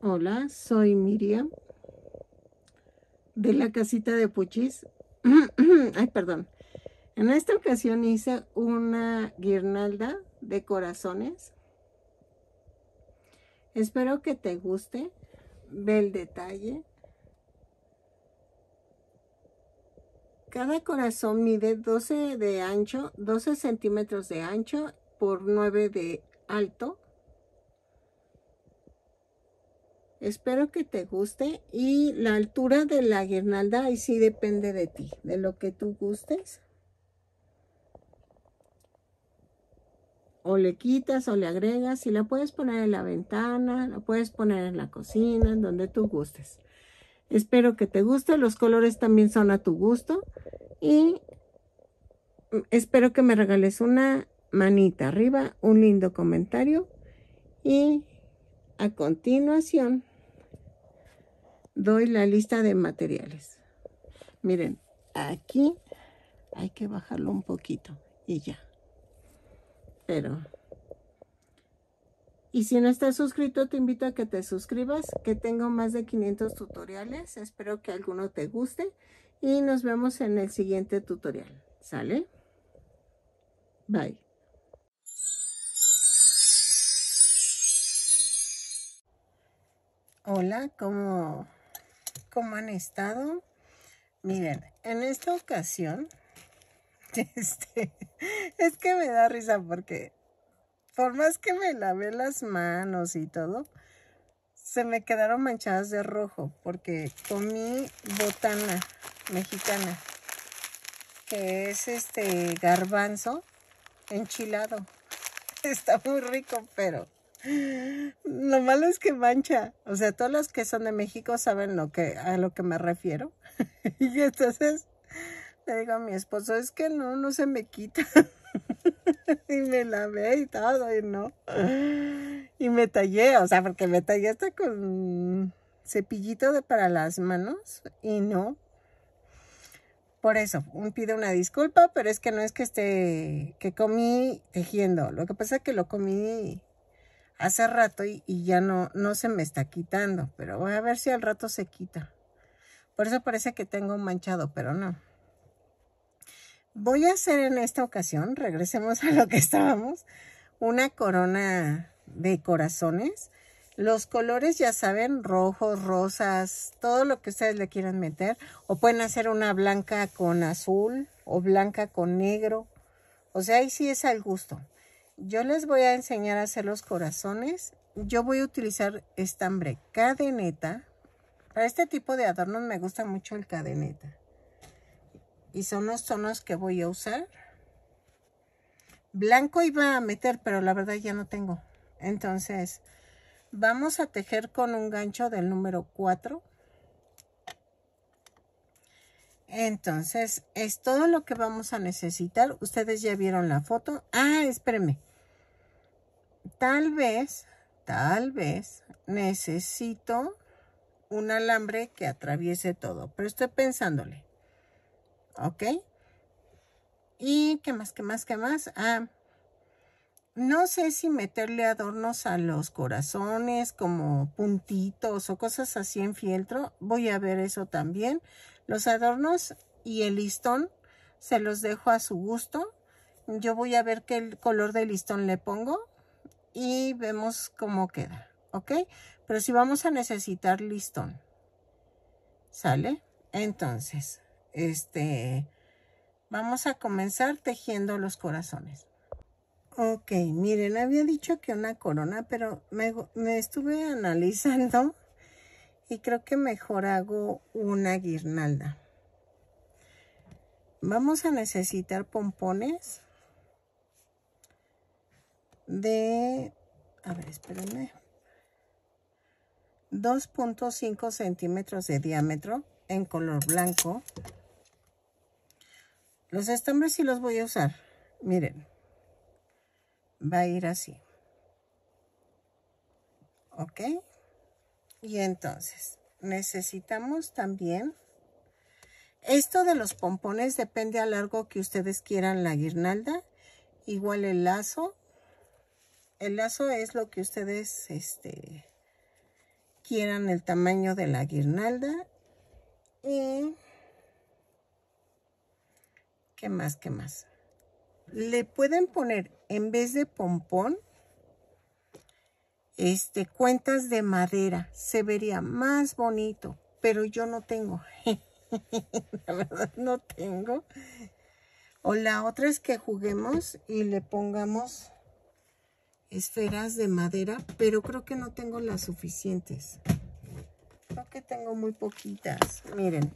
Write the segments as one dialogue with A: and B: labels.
A: Hola, soy Miriam de la casita de Puchis. Ay, perdón. En esta ocasión hice una guirnalda de corazones. Espero que te guste. Ve el detalle. Cada corazón mide 12 de ancho, 12 centímetros de ancho por 9 de alto Espero que te guste y la altura de la guirnalda ahí sí depende de ti, de lo que tú gustes. O le quitas o le agregas y la puedes poner en la ventana, la puedes poner en la cocina, en donde tú gustes. Espero que te guste, los colores también son a tu gusto y mm, espero que me regales una manita arriba, un lindo comentario y a continuación doy la lista de materiales. Miren, aquí hay que bajarlo un poquito y ya. Pero... Y si no estás suscrito, te invito a que te suscribas, que tengo más de 500 tutoriales. Espero que alguno te guste y nos vemos en el siguiente tutorial. ¿Sale? Bye. Hola, ¿cómo ¿Cómo han estado? Miren, en esta ocasión, este, es que me da risa porque por más que me lavé las manos y todo, se me quedaron manchadas de rojo porque comí botana mexicana, que es este garbanzo enchilado. Está muy rico, pero lo malo es que mancha. O sea, todos los que son de México saben lo que, a lo que me refiero. y entonces le digo a mi esposo, es que no, no se me quita. y me lavé y todo, y no. Y me tallé, o sea, porque me tallé hasta con cepillito de para las manos y no. Por eso, un, pido una disculpa, pero es que no es que esté, que comí tejiendo. Lo que pasa es que lo comí hace rato y, ya no, no se me está quitando, pero voy a ver si al rato se quita. Por eso parece que tengo manchado, pero no. Voy a hacer en esta ocasión, regresemos a lo que estábamos, una corona de corazones. Los colores, ya saben, rojos, rosas, todo lo que ustedes le quieran meter. O pueden hacer una blanca con azul o blanca con negro. O sea, ahí sí es al gusto yo les voy a enseñar a hacer los corazones. Yo voy a utilizar estambre cadeneta. Para este tipo de adornos me gusta mucho el cadeneta. Y son los tonos que voy a usar. Blanco iba a meter, pero la verdad ya no tengo. Entonces, vamos a tejer con un gancho del número 4. Entonces, es todo lo que vamos a necesitar. Ustedes ya vieron la foto. Ah, espérenme tal vez, tal vez necesito un alambre que atraviese todo, pero estoy pensándole, ¿ok? Y qué más, qué más, qué más. Ah, no sé si meterle adornos a los corazones como puntitos o cosas así en fieltro. Voy a ver eso también. Los adornos y el listón se los dejo a su gusto. Yo voy a ver qué color de listón le pongo y vemos cómo queda, ¿ok? Pero si vamos a necesitar listón, ¿sale? Entonces, este, vamos a comenzar tejiendo los corazones. Ok, miren, había dicho que una corona, pero me, me estuve analizando y creo que mejor hago una guirnalda. Vamos a necesitar pompones de, a ver, espérenme, 2.5 centímetros de diámetro en color blanco. Los estambres y los voy a usar. Miren, va a ir así. ¿Ok? Y entonces, necesitamos también... Esto de los pompones depende a largo que ustedes quieran la guirnalda. Igual el lazo el lazo es lo que ustedes este, quieran el tamaño de la guirnalda. Y... ¿Qué más? ¿Qué más? Le pueden poner, en vez de pompón, este, cuentas de madera. Se vería más bonito, pero yo no tengo. la verdad no tengo. O la otra es que juguemos y le pongamos esferas de madera, pero creo que no tengo las suficientes. Creo que tengo muy poquitas, miren.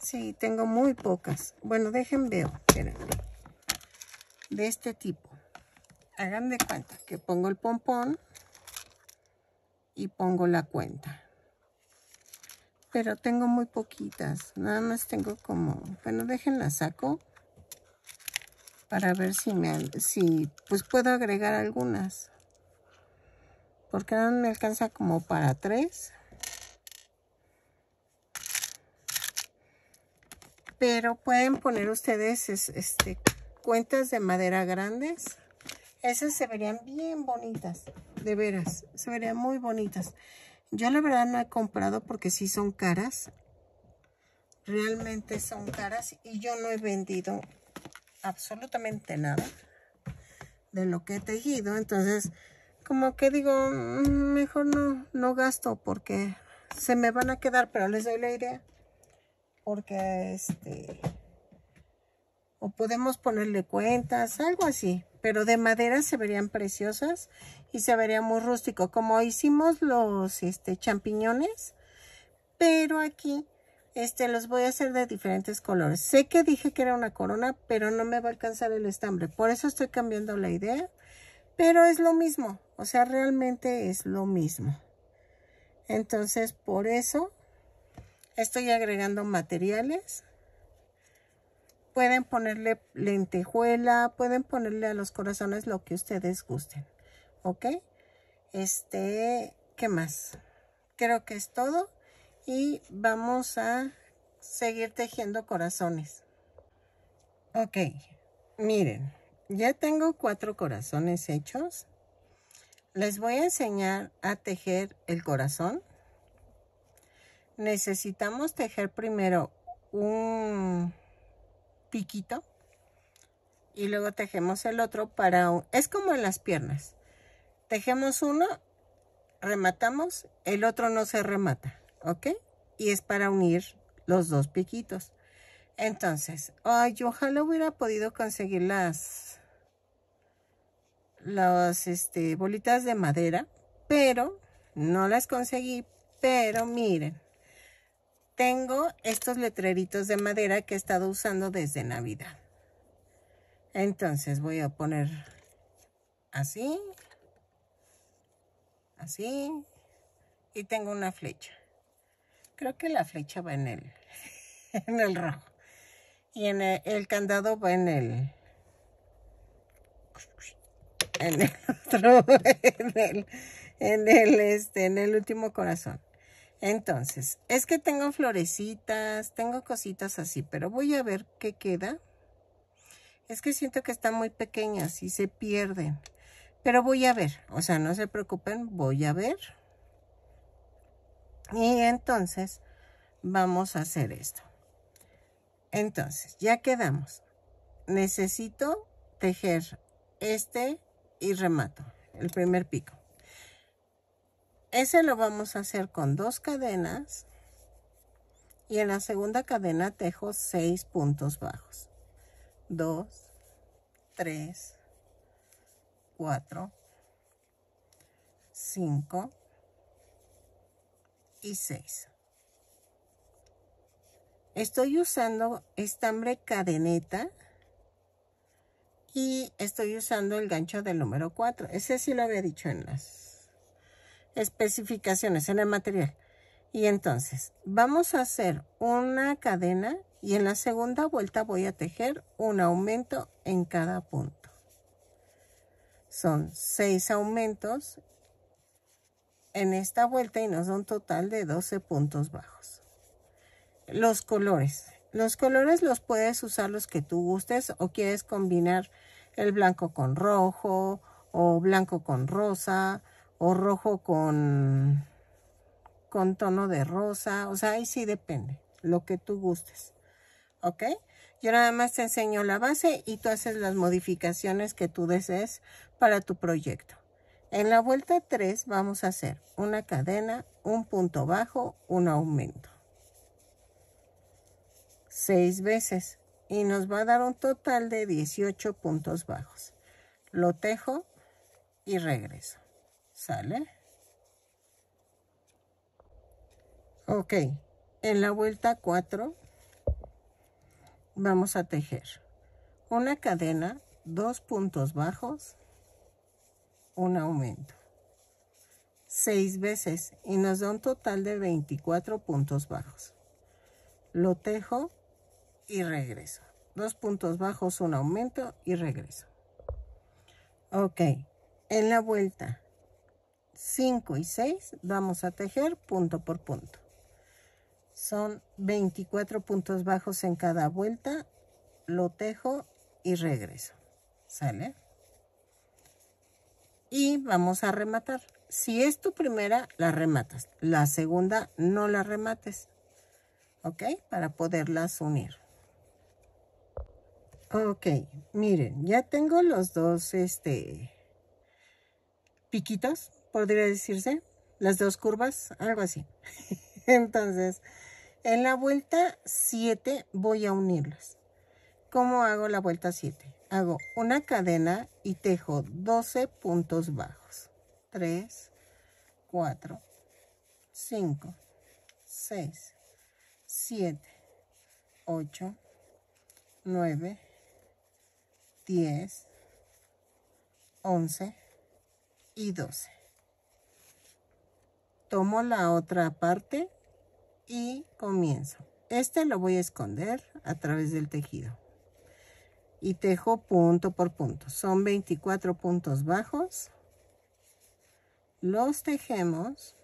A: Sí, tengo muy pocas. Bueno, dejen veo, De este tipo. Hagan de cuenta que pongo el pompón y pongo la cuenta. Pero tengo muy poquitas. Nada más tengo como... Bueno, déjenla saco para ver si me si pues puedo agregar algunas porque no me alcanza como para tres pero pueden poner ustedes este cuentas de madera grandes esas se verían bien bonitas de veras se verían muy bonitas yo la verdad no he comprado porque sí son caras realmente son caras y yo no he vendido absolutamente nada de lo que he tejido. Entonces, como que digo, mm, mejor no, no gasto porque se me van a quedar, pero les doy la idea. Porque, este, o podemos ponerle cuentas, algo así. Pero de madera se verían preciosas y se vería muy rústico, como hicimos los este, champiñones. Pero aquí este, los voy a hacer de diferentes colores. Sé que dije que era una corona, pero no me va a alcanzar el estambre. Por eso estoy cambiando la idea. Pero es lo mismo. O sea, realmente es lo mismo. Entonces, por eso estoy agregando materiales. Pueden ponerle lentejuela, pueden ponerle a los corazones lo que ustedes gusten. ¿Ok? Este, ¿qué más? Creo que es todo y vamos a seguir tejiendo corazones ok miren ya tengo cuatro corazones hechos les voy a enseñar a tejer el corazón necesitamos tejer primero un piquito y luego tejemos el otro para es como en las piernas tejemos uno rematamos el otro no se remata ¿ok? Y es para unir los dos piquitos. Entonces, ay, ojalá hubiera podido conseguir las, este, bolitas de madera, pero no las conseguí, pero miren, tengo estos letreritos de madera que he estado usando desde Navidad. Entonces voy a poner así, así, y tengo una flecha creo que la flecha va en el, en el rojo. Y en el, candado va en el, en el otro, en el, este, en el último corazón. Entonces, es que tengo florecitas, tengo cositas así, pero voy a ver qué queda. Es que siento que están muy pequeñas y se pierden. Pero voy a ver, o sea, no se preocupen, voy a ver. Y entonces vamos a hacer esto. Entonces, ya quedamos. Necesito tejer este y remato el primer pico. Ese lo vamos a hacer con dos cadenas y en la segunda cadena tejo seis puntos bajos. Dos, tres, cuatro, cinco. Estoy usando estambre cadeneta y estoy usando el gancho del número 4. Ese sí lo había dicho en las especificaciones, en el material. Y entonces, vamos a hacer una cadena y en la segunda vuelta voy a tejer un aumento en cada punto. Son seis aumentos en esta vuelta y nos da un total de 12 puntos bajos. Los colores. Los colores los puedes usar los que tú gustes o quieres combinar el blanco con rojo o blanco con rosa o rojo con, con tono de rosa. O sea, ahí sí depende, lo que tú gustes. ¿Ok? Yo nada más te enseño la base y tú haces las modificaciones que tú desees para tu proyecto. En la vuelta 3 vamos a hacer una cadena, un punto bajo, un aumento. Seis veces y nos va a dar un total de 18 puntos bajos. Lo tejo y regreso. ¿Sale? Ok, en la vuelta 4 vamos a tejer una cadena, dos puntos bajos, un aumento. Seis veces y nos da un total de 24 puntos bajos. Lo tejo y regreso. Dos puntos bajos, un aumento y regreso. Ok, en la vuelta 5 y 6 vamos a tejer punto por punto. Son 24 puntos bajos en cada vuelta, lo tejo y regreso. ¿Sale? y vamos a rematar. Si es tu primera, la rematas. La segunda, no la remates. ¿Ok? Para poderlas unir. Ok, miren, ya tengo los dos, este, piquitos, podría decirse. Las dos curvas, algo así. Entonces, en la vuelta 7 voy a unirlas. ¿Cómo hago la vuelta 7? hago una cadena y tejo 12 puntos bajos 3 4 5 6 7 8 9 10 11 y 12 tomo la otra parte y comienzo este lo voy a esconder a través del tejido y tejo punto por punto. Son 24 puntos bajos. Los tejemos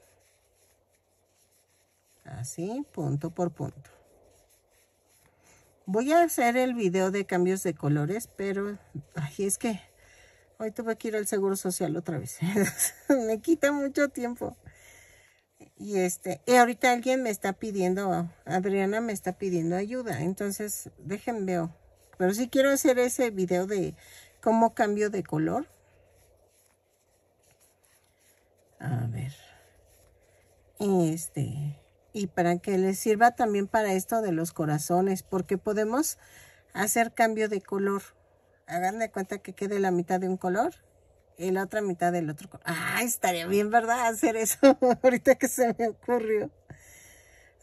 A: así, punto por punto. Voy a hacer el video de cambios de colores, pero ay, es que hoy tuve que ir al Seguro Social otra vez. me quita mucho tiempo. Y este, y ahorita alguien me está pidiendo, Adriana me está pidiendo ayuda. Entonces, déjenme ver. Pero sí quiero hacer ese video de cómo cambio de color. A ver. Este. Y para que les sirva también para esto de los corazones. Porque podemos hacer cambio de color. Hagan de cuenta que quede la mitad de un color y la otra mitad del otro color. Ah, estaría bien, verdad? Hacer eso ahorita que se me ocurrió.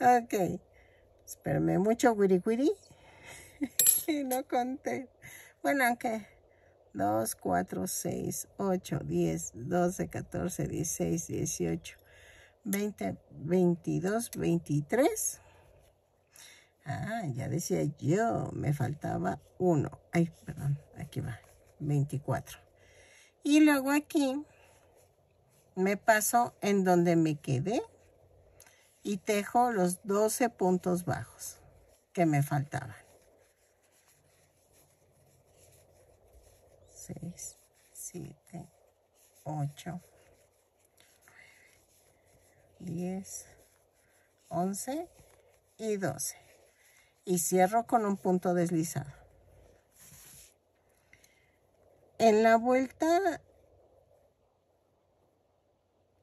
A: Ok. Espérame mucho, wiri wiri que no conté. Bueno, aunque 2, 4, 6, 8, 10, 12, 14, 16, 18, 20, 22, 23. Ah, ya decía yo, me faltaba uno. Ay, perdón, aquí va, 24. Y luego aquí me paso en donde me quedé y tejo los 12 puntos bajos que me faltaban. 6, 7, 8, 10, 11 y 12. Y cierro con un punto deslizado. En la vuelta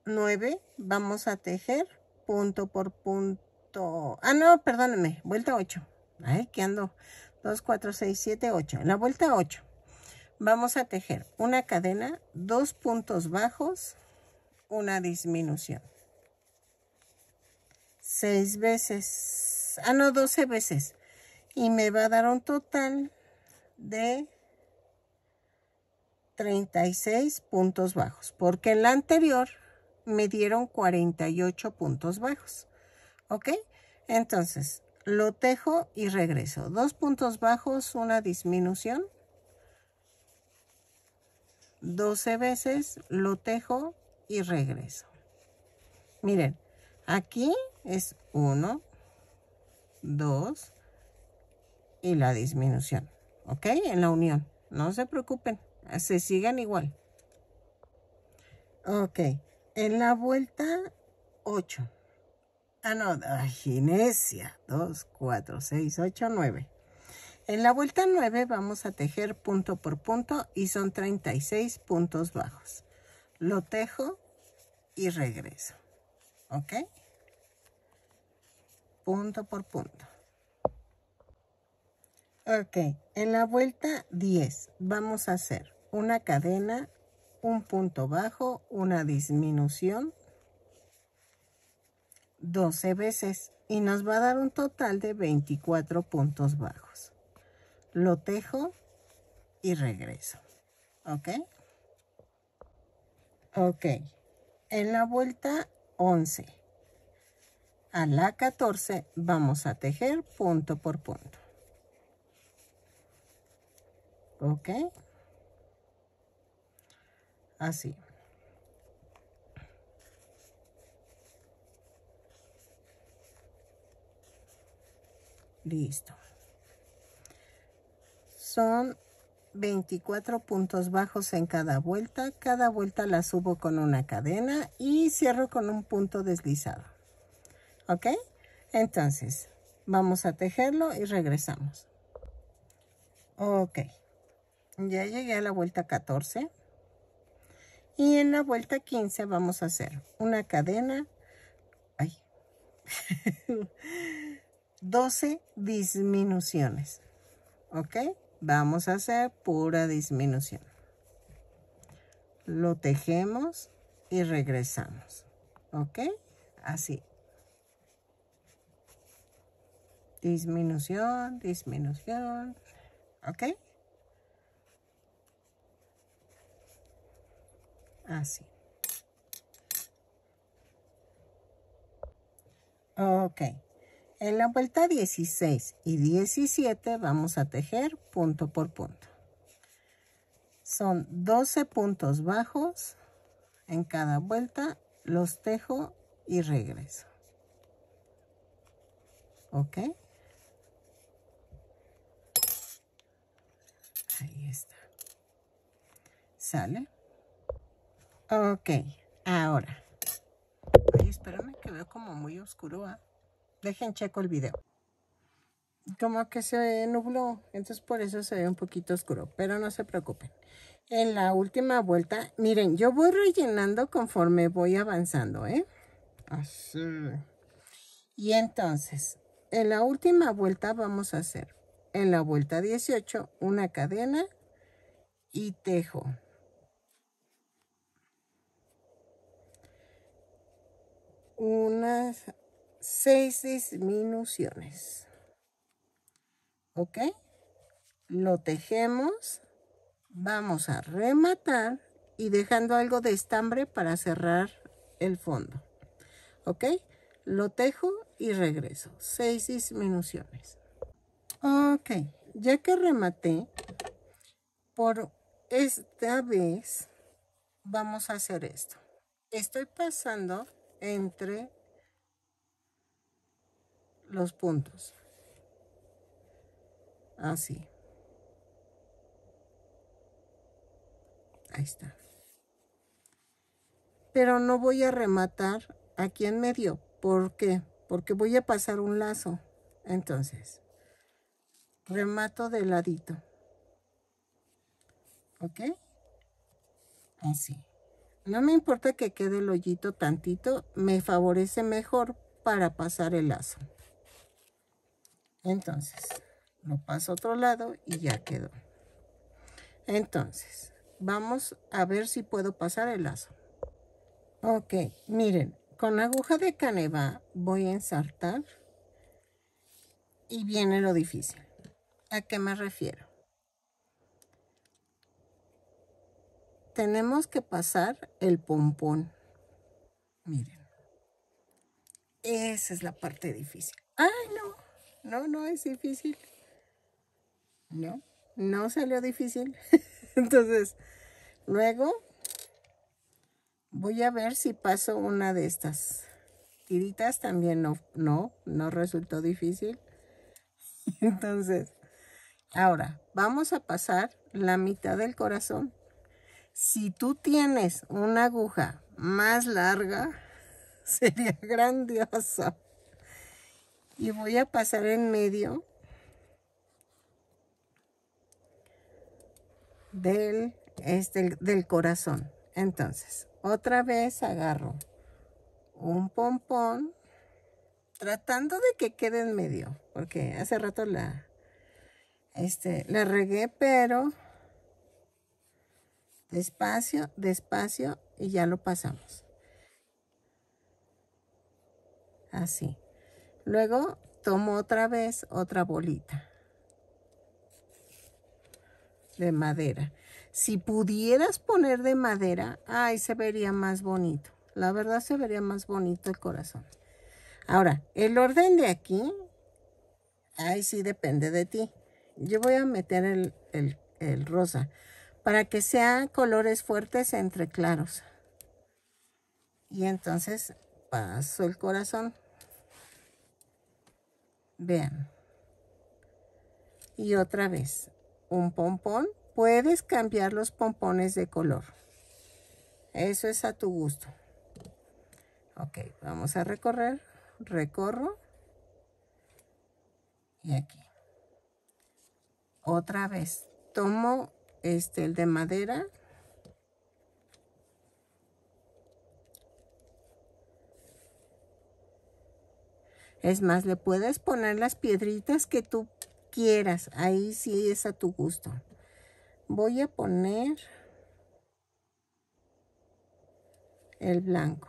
A: 9 vamos a tejer punto por punto. Ah, no, perdónenme. vuelta 8. Ay, que ando. 2, 4, 6, 7, 8. En la vuelta 8 Vamos a tejer una cadena, dos puntos bajos, una disminución. Seis veces, ah no, doce veces. Y me va a dar un total de 36 puntos bajos, porque en la anterior me dieron 48 puntos bajos. ¿Ok? Entonces, lo tejo y regreso. Dos puntos bajos, una disminución. 12 veces, lo tejo y regreso. Miren, aquí es 1, 2 y la disminución, ¿ok? En la unión, no se preocupen, se sigan igual. Ok, en la vuelta 8. Ah, no, ay, 2, 4, 6, 8, 9. En la vuelta 9 vamos a tejer punto por punto y son 36 puntos bajos. Lo tejo y regreso. ¿Ok? Punto por punto. Ok, en la vuelta 10 vamos a hacer una cadena, un punto bajo, una disminución 12 veces y nos va a dar un total de 24 puntos bajos lo tejo y regreso. ¿Ok? Ok. En la vuelta 11 a la 14 vamos a tejer punto por punto. ¿Ok? Así. Listo son 24 puntos bajos en cada vuelta. Cada vuelta la subo con una cadena y cierro con un punto deslizado. ¿Ok? Entonces, vamos a tejerlo y regresamos. Ok. Ya llegué a la vuelta 14. Y en la vuelta 15 vamos a hacer una cadena. Ay. 12 disminuciones. ¿Ok? vamos a hacer pura disminución. Lo tejemos y regresamos. ¿Ok? Así. Disminución, disminución. ¿Ok? Así. Ok. En la vuelta 16 y 17 vamos a tejer punto por punto. Son 12 puntos bajos en cada vuelta, los tejo y regreso. ¿Ok? Ahí está. ¿Sale? Ok, ahora. Ay, espérame que veo como muy oscuro, ¿ah? Dejen checo el video. Como que se nubló, entonces por eso se ve un poquito oscuro, pero no se preocupen. En la última vuelta, miren, yo voy rellenando conforme voy avanzando, ¿eh? Así. Y entonces, en la última vuelta vamos a hacer, en la vuelta 18, una cadena y tejo. Unas, seis disminuciones. ¿Ok? Lo tejemos, vamos a rematar y dejando algo de estambre para cerrar el fondo. ¿Ok? Lo tejo y regreso. Seis disminuciones. Ok, ya que rematé, por esta vez vamos a hacer esto. Estoy pasando entre los puntos. Así. Ah, Ahí está. Pero no voy a rematar aquí en medio. ¿Por qué? Porque voy a pasar un lazo. Entonces, remato de ladito. ¿Ok? Así. No me importa que quede el hoyito tantito, me favorece mejor para pasar el lazo. Entonces, lo paso a otro lado y ya quedó. Entonces, vamos a ver si puedo pasar el lazo. Ok, miren, con la aguja de caneva voy a ensartar y viene lo difícil. ¿A qué me refiero? Tenemos que pasar el pompón. Miren. Esa es la parte difícil. ¡Ay, no! No, no es difícil. No, no salió difícil. Entonces, luego voy a ver si paso una de estas tiritas. También no, no, no resultó difícil. Entonces, ahora vamos a pasar la mitad del corazón. Si tú tienes una aguja más larga, sería grandioso y voy a pasar en medio del, este, del corazón. Entonces, otra vez agarro un pompón tratando de que quede en medio, porque hace rato la, este, la regué, pero despacio, despacio y ya lo pasamos. Así. Luego tomo otra vez otra bolita de madera. Si pudieras poner de madera, ay, se vería más bonito. La verdad se vería más bonito el corazón. Ahora, el orden de aquí, ay, sí depende de ti. Yo voy a meter el, el, el rosa para que sean colores fuertes entre claros. Y entonces paso el corazón. Vean. Y otra vez, un pompón. Puedes cambiar los pompones de color. Eso es a tu gusto. Ok, vamos a recorrer. Recorro. Y aquí. Otra vez, tomo este, el de madera Es más, le puedes poner las piedritas que tú quieras. Ahí sí es a tu gusto. Voy a poner el blanco.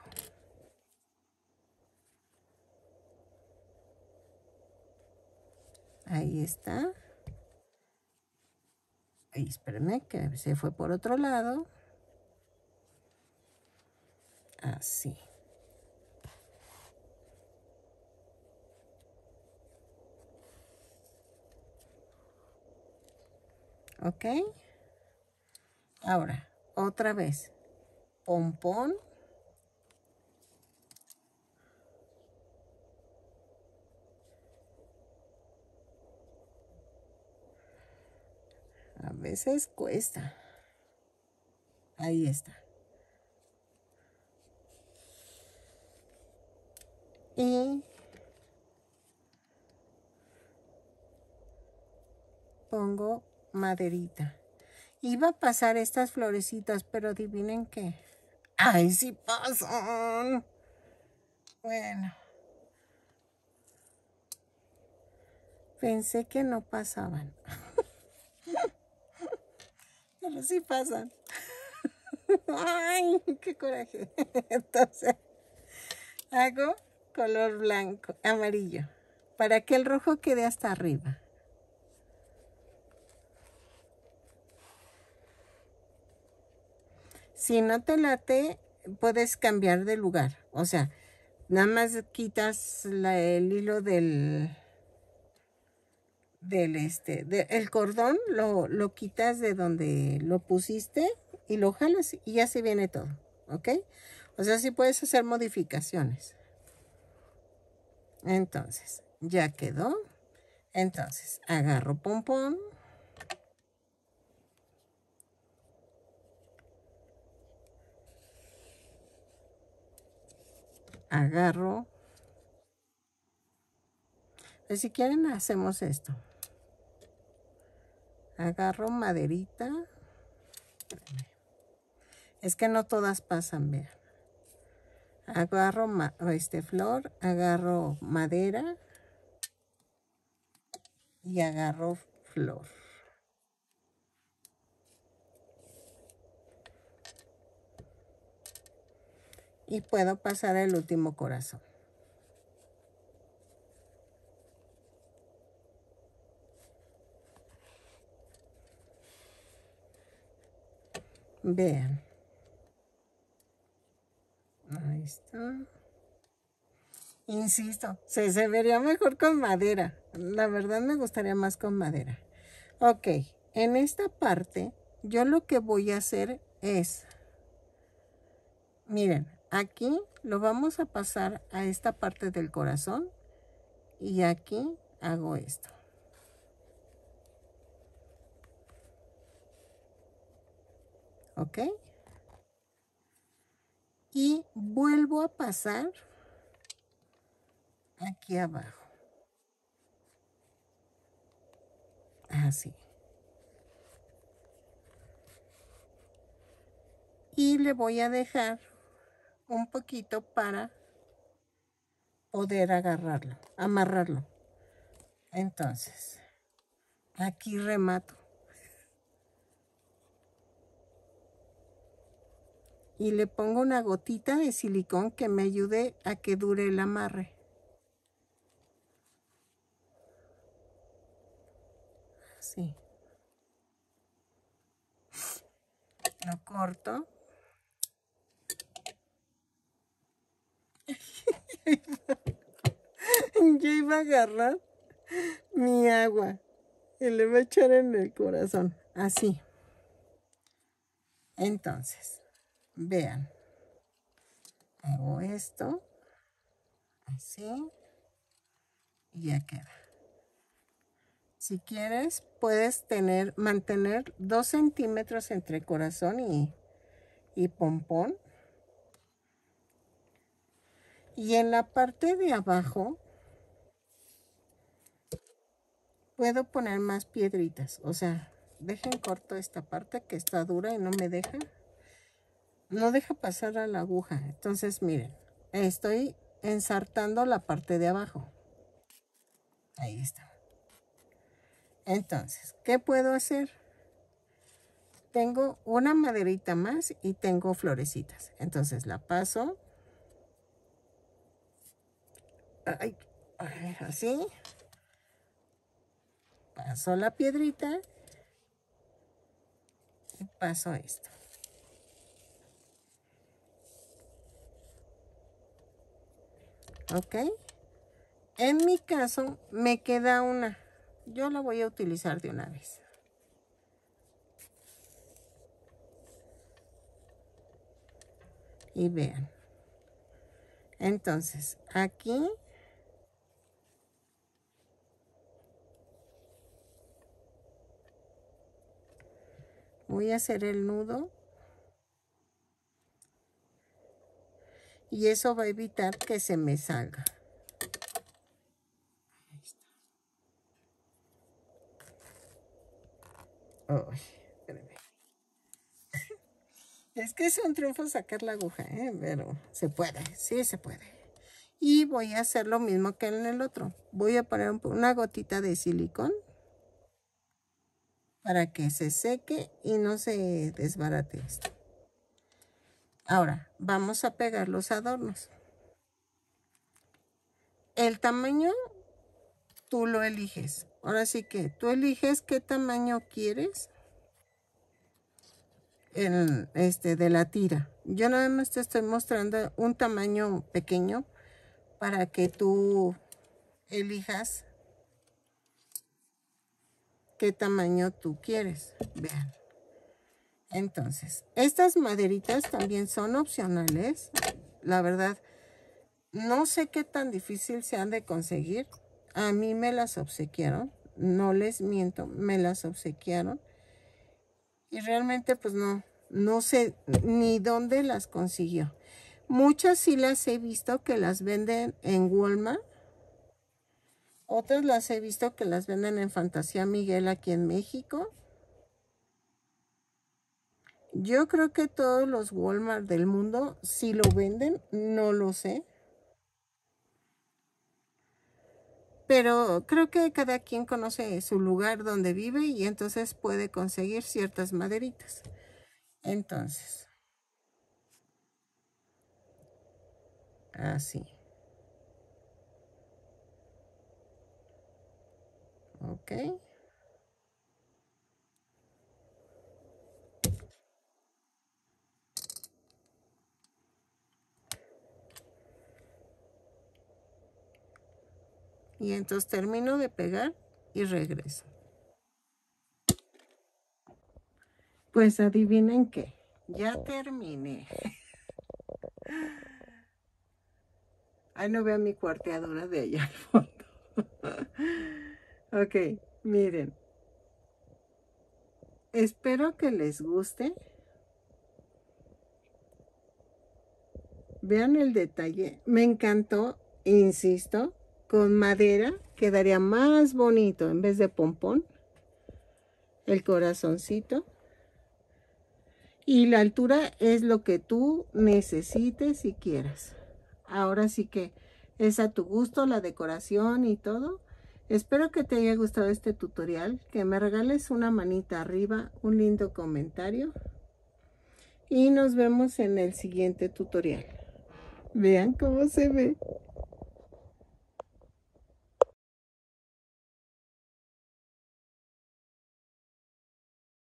A: Ahí está. Ahí, que se fue por otro lado. Así. Okay. Ahora, otra vez. Pompón. A veces cuesta. Ahí está. Y pongo maderita. Iba a pasar estas florecitas, pero adivinen qué. ¡Ay, sí pasan! Bueno. Pensé que no pasaban. pero sí pasan. ¡Ay, qué coraje! Entonces, hago color blanco, amarillo, para que el rojo quede hasta arriba. Si no te late, puedes cambiar de lugar. O sea, nada más quitas el hilo del del este el cordón lo, quitas de donde lo pusiste y lo jalas y ya se viene todo ok o sea sí puedes hacer modificaciones entonces ya quedó entonces agarro pompón agarro. Pues, si quieren hacemos esto. Agarro maderita. Es que no todas pasan, bien Agarro este flor, agarro madera y agarro flor. y puedo pasar el último corazón. Vean. Ahí está. Insisto, se, se vería mejor con madera. La verdad me gustaría más con madera. Ok, en esta parte yo lo que voy a hacer es, miren, Aquí lo vamos a pasar a esta parte del corazón y aquí hago esto. ¿Ok? Y vuelvo a pasar aquí abajo. Así. Y le voy a dejar un poquito para poder agarrarlo, amarrarlo. Entonces, aquí remato. Y le pongo una gotita de silicón que me ayude a que dure el amarre. Así. Lo corto. yo iba a agarrar mi agua y le va a echar en el corazón, así. Entonces, vean, hago esto, así, y ya queda. Si quieres, puedes tener, mantener dos centímetros entre corazón y, y pompón y en la parte de abajo puedo poner más piedritas. O sea, dejen corto esta parte que está dura y no me deja. No deja pasar a la aguja. Entonces, miren, estoy ensartando la parte de abajo. Ahí está. Entonces, ¿qué puedo hacer? Tengo una maderita más y tengo florecitas. Entonces la paso ay, así. pasó la piedrita. Y paso esto. ¿Ok? En mi caso, me queda una. Yo la voy a utilizar de una vez. Y vean. Entonces, aquí voy a hacer el nudo y eso va a evitar que se me salga es que es un triunfo sacar la aguja ¿eh? pero se puede sí se puede y voy a hacer lo mismo que en el otro voy a poner una gotita de silicón para que se seque y no se desbarate Ahora, vamos a pegar los adornos. El tamaño tú lo eliges. Ahora sí que tú eliges qué tamaño quieres en este, de la tira. Yo nada más te estoy mostrando un tamaño pequeño para que tú elijas qué tamaño tú quieres. Vean. Entonces, estas maderitas también son opcionales. La verdad, no sé qué tan difícil se han de conseguir. A mí me las obsequiaron. No les miento, me las obsequiaron. Y realmente, pues no, no sé ni dónde las consiguió. Muchas sí las he visto que las venden en Walmart otras las he visto que las venden en Fantasía Miguel aquí en México. Yo creo que todos los Walmart del mundo, si lo venden, no lo sé. Pero creo que cada quien conoce su lugar donde vive y entonces puede conseguir ciertas maderitas. Entonces, así. Ok. Y entonces termino de pegar y regreso. Pues adivinen qué. Ya terminé. Ahí no veo mi cuarteadora de allá al fondo. Ok, miren. Espero que les guste. Vean el detalle. Me encantó, insisto, con madera quedaría más bonito en vez de pompón. El corazoncito. Y la altura es lo que tú necesites y quieras. Ahora sí que es a tu gusto la decoración y todo Espero que te haya gustado este tutorial, que me regales una manita arriba, un lindo comentario y nos vemos en el siguiente tutorial. Vean cómo se ve.